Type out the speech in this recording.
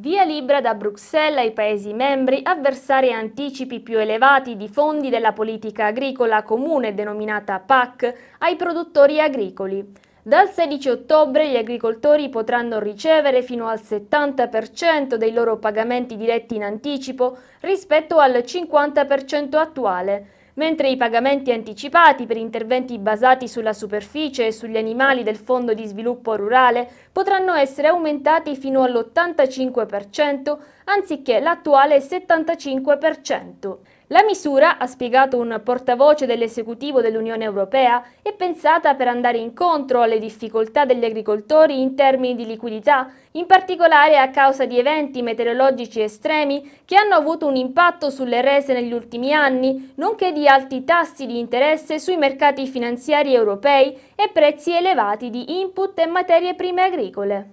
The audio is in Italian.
Via libera da Bruxelles ai Paesi membri a versare anticipi più elevati di fondi della politica agricola comune denominata PAC ai produttori agricoli. Dal 16 ottobre gli agricoltori potranno ricevere fino al 70% dei loro pagamenti diretti in anticipo rispetto al 50% attuale mentre i pagamenti anticipati per interventi basati sulla superficie e sugli animali del Fondo di Sviluppo Rurale potranno essere aumentati fino all'85% anziché l'attuale 75%. La misura, ha spiegato un portavoce dell'esecutivo dell'Unione Europea, è pensata per andare incontro alle difficoltà degli agricoltori in termini di liquidità, in particolare a causa di eventi meteorologici estremi che hanno avuto un impatto sulle rese negli ultimi anni, nonché di alti tassi di interesse sui mercati finanziari europei e prezzi elevati di input e materie prime agricole.